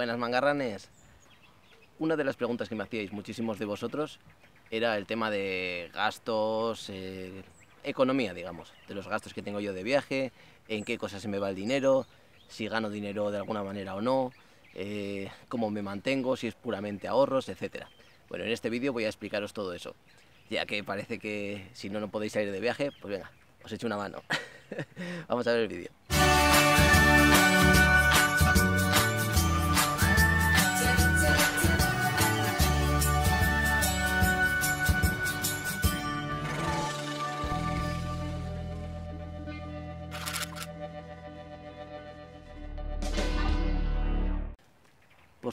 Buenas mangarranes. Una de las preguntas que me hacíais muchísimos de vosotros era el tema de gastos, eh, economía, digamos, de los gastos que tengo yo de viaje, en qué cosas se me va el dinero, si gano dinero de alguna manera o no, eh, cómo me mantengo, si es puramente ahorros, etcétera. Bueno, en este vídeo voy a explicaros todo eso, ya que parece que si no, no podéis salir de viaje, pues venga, os echo una mano. Vamos a ver el vídeo.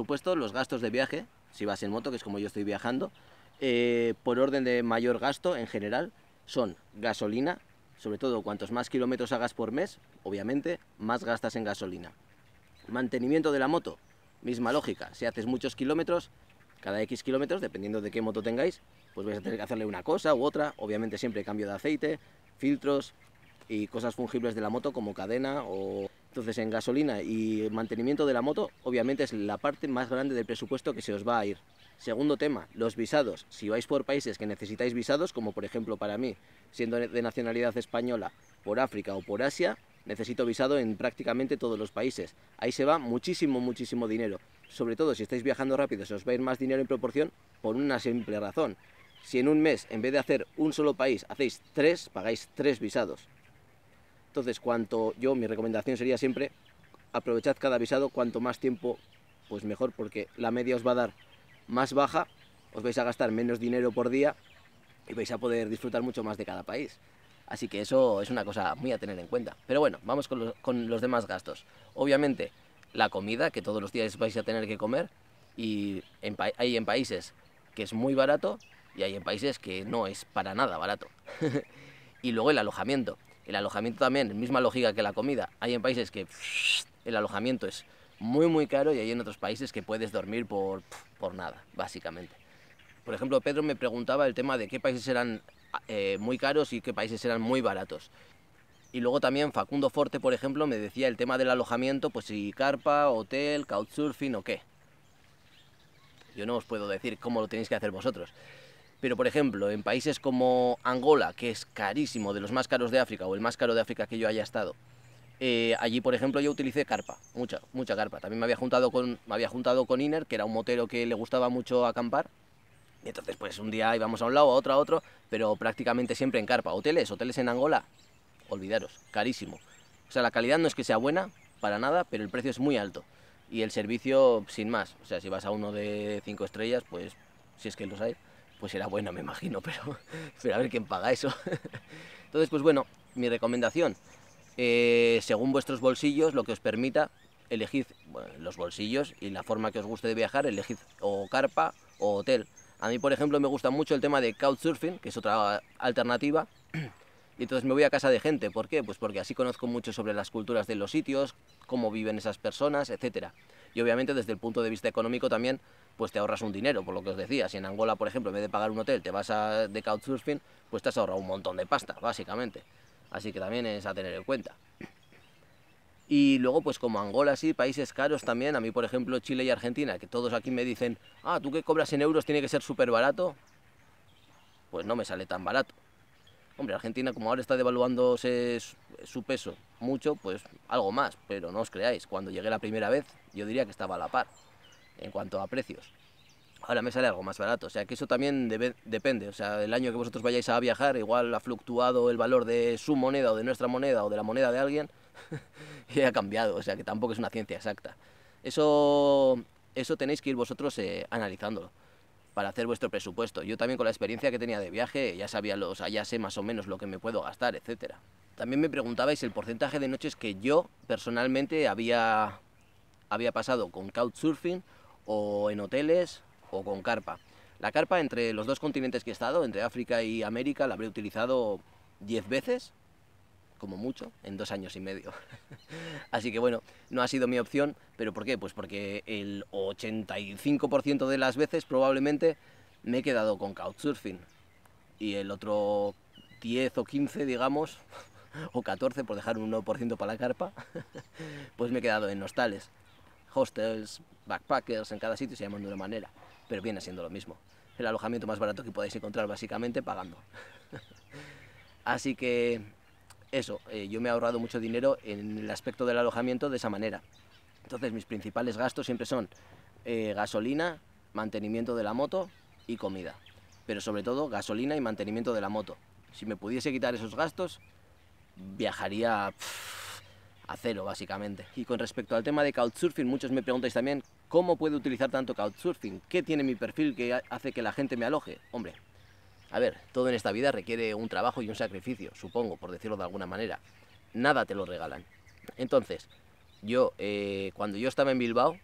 supuesto, los gastos de viaje, si vas en moto, que es como yo estoy viajando, eh, por orden de mayor gasto en general, son gasolina, sobre todo cuantos más kilómetros hagas por mes, obviamente, más gastas en gasolina. Mantenimiento de la moto, misma lógica, si haces muchos kilómetros, cada X kilómetros, dependiendo de qué moto tengáis, pues vais a tener que hacerle una cosa u otra, obviamente siempre cambio de aceite, filtros, y cosas fungibles de la moto como cadena o... Entonces en gasolina y mantenimiento de la moto obviamente es la parte más grande del presupuesto que se os va a ir. Segundo tema, los visados. Si vais por países que necesitáis visados, como por ejemplo para mí, siendo de nacionalidad española, por África o por Asia, necesito visado en prácticamente todos los países. Ahí se va muchísimo, muchísimo dinero. Sobre todo si estáis viajando rápido, se os va a ir más dinero en proporción por una simple razón. Si en un mes, en vez de hacer un solo país, hacéis tres, pagáis tres visados. Entonces, cuanto yo, mi recomendación sería siempre aprovechad cada visado, cuanto más tiempo, pues mejor, porque la media os va a dar más baja, os vais a gastar menos dinero por día y vais a poder disfrutar mucho más de cada país. Así que eso es una cosa muy a tener en cuenta. Pero bueno, vamos con los, demás gastos. Obviamente, la comida, que todos los días vais a tener que comer, y hay en países que es muy barato y hay en países que no es para nada barato. y luego el alojamiento. El alojamiento también, misma lógica que la comida. Hay en países que el alojamiento es muy muy caro y hay en otros países que puedes dormir por, por nada, básicamente. Por ejemplo, Pedro me preguntaba el tema de qué países eran ah, eh, muy caros y qué países eran muy baratos. Y luego también Facundo Forte, por ejemplo, me decía el tema del alojamiento, pues si carpa, hotel, couchsurfing o qué. Yo no os puedo decir cómo lo tenéis que hacer vosotros. Pero, por ejemplo, en países como Angola, que es carísimo, de los más caros de África, o el más caro de África que yo haya estado, eh, allí, por ejemplo, yo utilicé carpa, mucha, mucha carpa. También me había juntado con, me había juntado con Iner, que era un motero que le gustaba mucho acampar. Y entonces, pues un día íbamos a un lado, a otro, a otro, pero prácticamente siempre en carpa. Hoteles, hoteles en Angola, olvidaros, carísimo. O sea, la calidad no es que sea buena, para nada, pero el precio es muy alto. Y el servicio, sin más. O sea, si vas a uno de cinco estrellas, pues si es que los hay, pues era buena, me imagino, pero, pero a ver quién paga eso. Entonces, pues bueno, mi recomendación, eh, según vuestros bolsillos, lo que os permita, elegid los bolsillos y la forma que os guste de viajar, elegid o carpa o hotel. A mí, por ejemplo, me gusta mucho el tema de couchsurfing, que es otra alternativa. Y entonces me voy a casa de gente. ¿Por qué? Pues porque así conozco mucho sobre las culturas de los sitios, cómo viven esas personas, etcétera y obviamente desde el punto de vista económico también pues te ahorras un dinero, por lo que os decía. Si en Angola, por ejemplo, en vez de pagar un hotel te vas a, de couchsurfing, pues te has ahorrado un montón de pasta, básicamente. Así que también es a tener en cuenta. Y luego, pues como Angola, sí, países caros también. A mí, por ejemplo, Chile y Argentina, que todos aquí me dicen, ah, tú que cobras en euros tiene que ser súper barato. Pues no me sale tan barato. Hombre, Argentina como ahora está devaluándose su peso mucho, pues algo más, pero no os creáis, cuando llegué la primera vez yo diría que estaba a la par en cuanto a precios. Ahora me sale algo más barato, o sea que eso también depende, o sea, el año que vosotros vayáis a viajar igual ha fluctuado el valor de su moneda o de nuestra moneda o de la moneda de alguien y ha cambiado, o sea que tampoco es una ciencia exacta. Eso, eso tenéis que ir vosotros eh, analizándolo para hacer vuestro presupuesto. Yo también con la experiencia que tenía de viaje ya sabía los, ya sé más o menos lo que me puedo gastar, etcétera. También me preguntabais el porcentaje de noches que yo personalmente había, había pasado con couchsurfing o en hoteles o con carpa. La carpa entre los dos continentes que he estado, entre África y América, la habré utilizado 10 veces como mucho, en dos años y medio. Así que bueno, no ha sido mi opción, pero ¿por qué? Pues porque el 85% de las veces probablemente me he quedado con couchsurfing y el otro 10 o 15, digamos, o 14 por dejar un 1% para la carpa, pues me he quedado en hostales, hostels, backpackers, en cada sitio se llaman de una manera, pero viene siendo lo mismo. El alojamiento más barato que podáis encontrar básicamente pagando. Así que eso, eh, yo me he ahorrado mucho dinero en el aspecto del alojamiento de esa manera. Entonces mis principales gastos siempre son eh, gasolina, mantenimiento de la moto y comida. Pero sobre todo gasolina y mantenimiento de la moto. Si me pudiese quitar esos gastos, viajaría a cero básicamente. Y con respecto al tema de couchsurfing, muchos me preguntáis también cómo puedo utilizar tanto couchsurfing, qué tiene mi perfil que hace que la gente me aloje. Hombre, a ver, todo en esta vida requiere un trabajo y un sacrificio, supongo, por decirlo de alguna manera. Nada te lo regalan. Entonces, yo, eh, cuando yo estaba en Bilbao,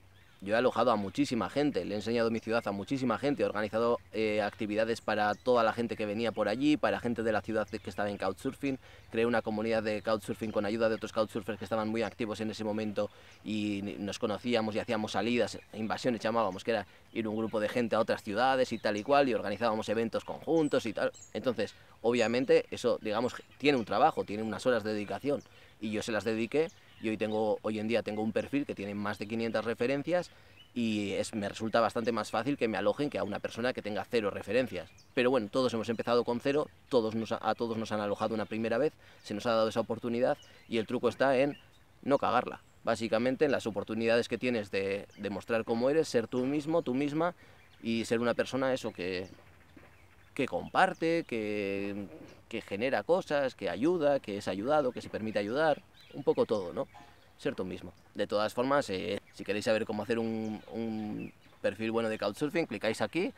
yo he alojado a muchísima gente, le he enseñado mi ciudad a muchísima gente, he organizado eh, actividades para toda la gente que venía por allí, para gente de la ciudad que estaba en couchsurfing, creé una comunidad de couchsurfing con ayuda de otros couchsurfers que estaban muy activos en ese momento y nos conocíamos y hacíamos salidas, e invasiones llamábamos, que era ir un grupo de gente a otras ciudades y tal y cual, y organizábamos eventos conjuntos y tal. Entonces, obviamente, eso, digamos, tiene un trabajo, tiene unas horas de dedicación y yo se las dediqué y hoy, tengo, hoy en día tengo un perfil que tiene más de 500 referencias y me resulta bastante más fácil que me alojen que a una persona que tenga cero referencias. Pero bueno, todos hemos empezado con cero, todos a todos nos han alojado una primera vez, se nos ha dado esa oportunidad y el truco está en no cagarla. Básicamente en las oportunidades que tienes de, demostrar mostrar cómo eres, ser tú mismo, tú misma y ser una persona eso que, que comparte, que, que genera cosas, que ayuda, que es ayudado, que se permite ayudar un poco todo, ¿no? Ser tú mismo. De todas formas, eh, si queréis saber cómo hacer un, perfil bueno de Couchsurfing, clicáis aquí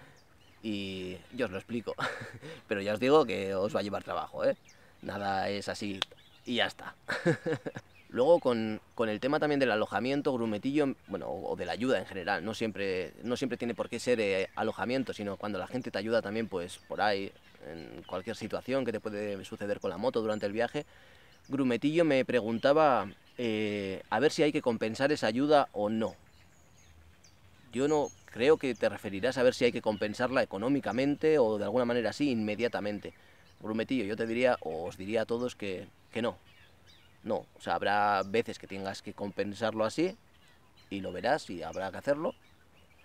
y yo os lo explico. Pero ya os digo que os va a llevar trabajo, ¿eh? Nada es así y ya está. Luego con, el tema también del alojamiento, grumetillo, bueno, o de la ayuda en general, no siempre, no siempre tiene por qué ser eh, alojamiento, sino cuando la gente te ayuda también, pues por ahí, en cualquier situación que te puede suceder con la moto durante el viaje, Grumetillo me preguntaba eh, a ver si hay que compensar esa ayuda o no. Yo no creo que te referirás a ver si hay que compensarla económicamente o de alguna manera así inmediatamente. Grumetillo, yo te diría, o os diría a todos que, que no. No, o sea, habrá veces que tengas que compensarlo así y lo verás y habrá que hacerlo.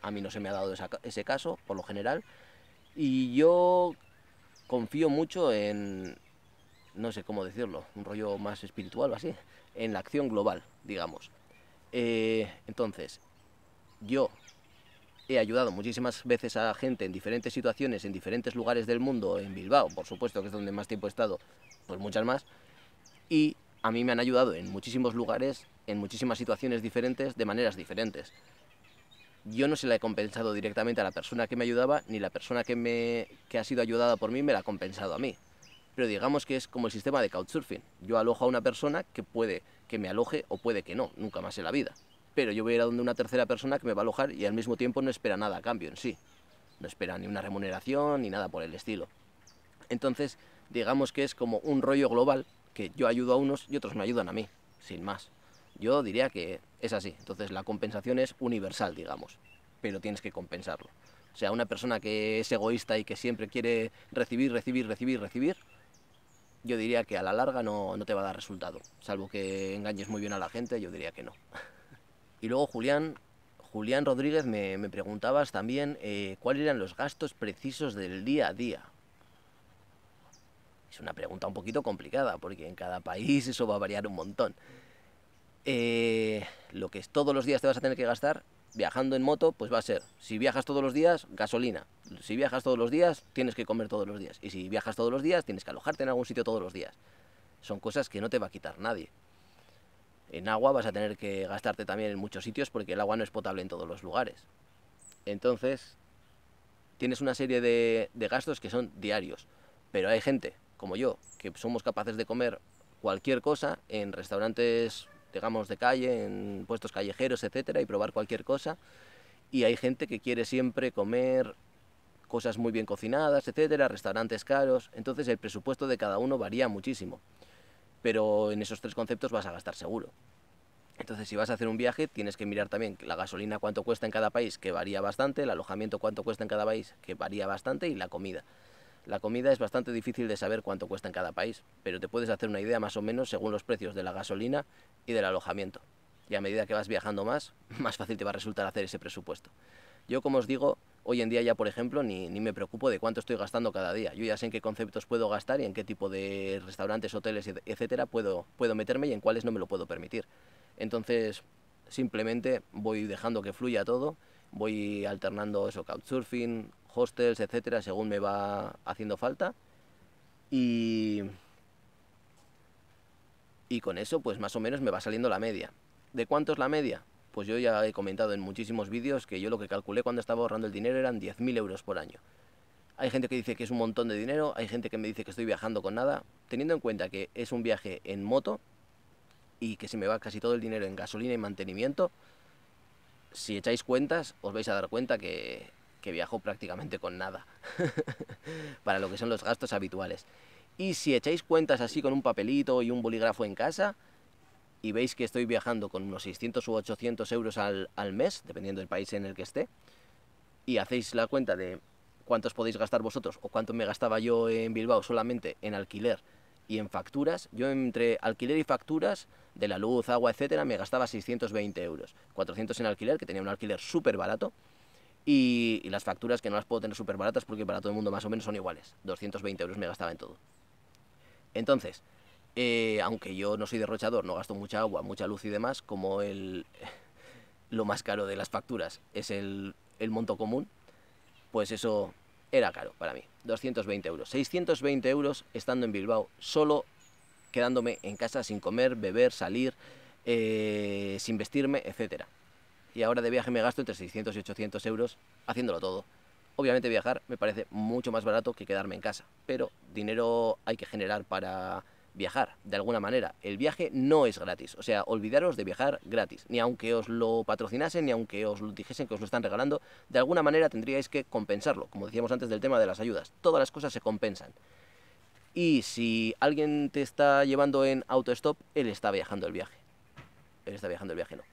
A mí no se me ha dado ese caso, por lo general. Y yo confío mucho en, no sé cómo decirlo, un rollo más espiritual o así, en la acción global, digamos. Eh, entonces, yo he ayudado muchísimas veces a gente en diferentes situaciones, en diferentes lugares del mundo, en Bilbao, por supuesto, que es donde más tiempo he estado, pues muchas más, y a mí me han ayudado en muchísimos lugares, en muchísimas situaciones diferentes, de maneras diferentes. Yo no se la he compensado directamente a la persona que me ayudaba, ni la persona que, me, que ha sido ayudada por mí me la ha compensado a mí pero digamos que es como el sistema de couchsurfing. Yo alojo a una persona que puede que me aloje o puede que no, nunca más en la vida. Pero yo voy a ir a donde una tercera persona que me va a alojar y al mismo tiempo no espera nada a cambio en sí. No espera ni una remuneración ni nada por el estilo. Entonces, digamos que es como un rollo global que yo ayudo a unos y otros me ayudan a mí, sin más. Yo diría que es así. Entonces, la compensación es universal, digamos, pero tienes que compensarlo. O sea, una persona que es egoísta y que siempre quiere recibir, recibir, recibir, recibir, yo diría que a la larga no, te va a dar resultado. Salvo que engañes muy bien a la gente, yo diría que no. y luego Julián, Julián Rodríguez, me, preguntabas también eh, cuáles eran los gastos precisos del día a día. Es una pregunta un poquito complicada, porque en cada país eso va a variar un montón. Eh, lo que todos los días te vas a tener que gastar viajando en moto, pues va a ser, si viajas todos los días, gasolina. Si viajas todos los días, tienes que comer todos los días. Y si viajas todos los días, tienes que alojarte en algún sitio todos los días. Son cosas que no te va a quitar nadie. En agua vas a tener que gastarte también en muchos sitios porque el agua no es potable en todos los lugares. Entonces, tienes una serie de, gastos que son diarios. Pero hay gente, como yo, que somos capaces de comer cualquier cosa en restaurantes llegamos de calle, en puestos callejeros, etcétera, y probar cualquier cosa. Y hay gente que quiere siempre comer cosas muy bien cocinadas, etcétera, restaurantes caros. Entonces el presupuesto de cada uno varía muchísimo. Pero en esos tres conceptos vas a gastar seguro. Entonces, si vas a hacer un viaje, tienes que mirar también la gasolina cuánto cuesta en cada país, que varía bastante, el alojamiento cuánto cuesta en cada país, que varía bastante, y la comida. La comida es bastante difícil de saber cuánto cuesta en cada país, pero te puedes hacer una idea más o menos según los precios de la gasolina y del alojamiento. Y a medida que vas viajando más, más fácil te va a resultar hacer ese presupuesto. Yo, como os digo, hoy en día ya, por ejemplo, ni, me preocupo de cuánto estoy gastando cada día. Yo ya sé en qué conceptos puedo gastar y en qué tipo de restaurantes, hoteles, etcétera, puedo, puedo meterme y en cuáles no me lo puedo permitir. Entonces, simplemente voy dejando que fluya todo, voy alternando eso, couchsurfing, hostels, etcétera, según me va haciendo falta. Y, y con eso, pues más o menos me va saliendo la media. ¿De cuánto es la media? Pues yo ya he comentado en muchísimos vídeos que yo lo que calculé cuando estaba ahorrando el dinero eran 10.000 euros por año. Hay gente que dice que es un montón de dinero, hay gente que me dice que estoy viajando con nada. Teniendo en cuenta que es un viaje en moto y que se me va casi todo el dinero en gasolina y mantenimiento, si echáis cuentas os vais a dar cuenta que que viajo prácticamente con nada, para lo que son los gastos habituales. Y si echáis cuentas así con un papelito y un bolígrafo en casa, y veis que estoy viajando con unos 600 u 800 euros al, al mes, dependiendo del país en el que esté, y hacéis la cuenta de cuántos podéis gastar vosotros o cuánto me gastaba yo en Bilbao solamente en alquiler y en facturas, yo entre alquiler y facturas de la luz, agua, etcétera, me gastaba 620 euros, 400 en alquiler, que tenía un alquiler súper barato, y, las facturas que no las puedo tener súper baratas porque para todo el mundo más o menos son iguales. 220 euros me gastaba en todo. Entonces, eh, aunque yo no soy derrochador, no gasto mucha agua, mucha luz y demás, como el, lo más caro de las facturas es el, monto común, pues eso era caro para mí. 220 euros. 620 euros estando en Bilbao, solo quedándome en casa sin comer, beber, salir, eh, sin vestirme, etcétera y ahora de viaje me gasto entre 600 y 800 euros haciéndolo todo. Obviamente viajar me parece mucho más barato que quedarme en casa, pero dinero hay que generar para viajar, de alguna manera. El viaje no es gratis, o sea, olvidaros de viajar gratis, ni aunque os lo patrocinasen, ni aunque os lo dijesen que os lo están regalando, de alguna manera tendríais que compensarlo, como decíamos antes del tema de las ayudas, todas las cosas se compensan. Y si alguien te está llevando en autostop, él está viajando el viaje. Él está viajando el viaje, no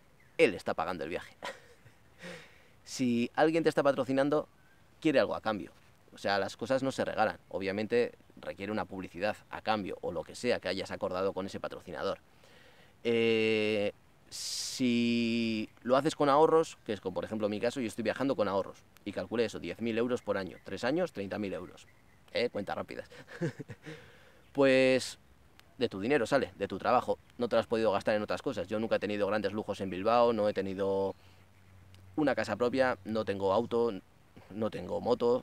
él está pagando el viaje. si alguien te está patrocinando, quiere algo a cambio. O sea, las cosas no se regalan. Obviamente requiere una publicidad a cambio o lo que sea que hayas acordado con ese patrocinador. Eh, si lo haces con ahorros, que es como por ejemplo mi caso, yo estoy viajando con ahorros y calculé eso, 10.000 euros por año, Tres años, 30.000 euros. Eh, cuentas rápidas. pues de tu dinero sale, de tu trabajo. No te lo has podido gastar en otras cosas. Yo nunca he tenido grandes lujos en Bilbao, no he tenido una casa propia, no tengo auto, no tengo moto.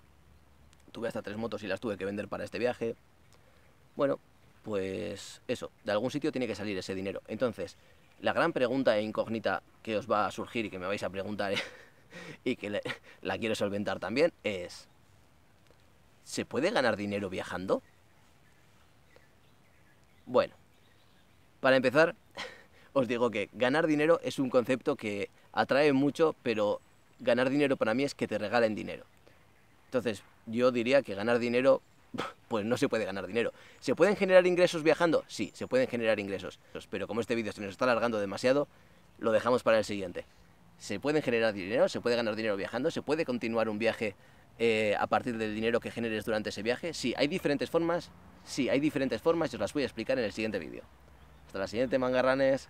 Tuve hasta tres motos y las tuve que vender para este viaje. Bueno, pues eso, de algún sitio tiene que salir ese dinero. Entonces, la gran pregunta e incógnita que os va a surgir y que me vais a preguntar y que la quiero solventar también es, ¿se puede ganar dinero viajando? Bueno, para empezar, os digo que ganar dinero es un concepto que atrae mucho, pero ganar dinero para mí es que te regalen dinero. Entonces, yo diría que ganar dinero, pues no se puede ganar dinero. ¿Se pueden generar ingresos viajando? Sí, se pueden generar ingresos. Pero como este vídeo se nos está alargando demasiado, lo dejamos para el siguiente. ¿Se pueden generar dinero? ¿Se puede ganar dinero viajando? ¿Se puede continuar un viaje eh, a partir del dinero que generes durante ese viaje? Sí, hay diferentes formas. Sí, hay diferentes formas y os las voy a explicar en el siguiente vídeo. Hasta la siguiente, mangarranes.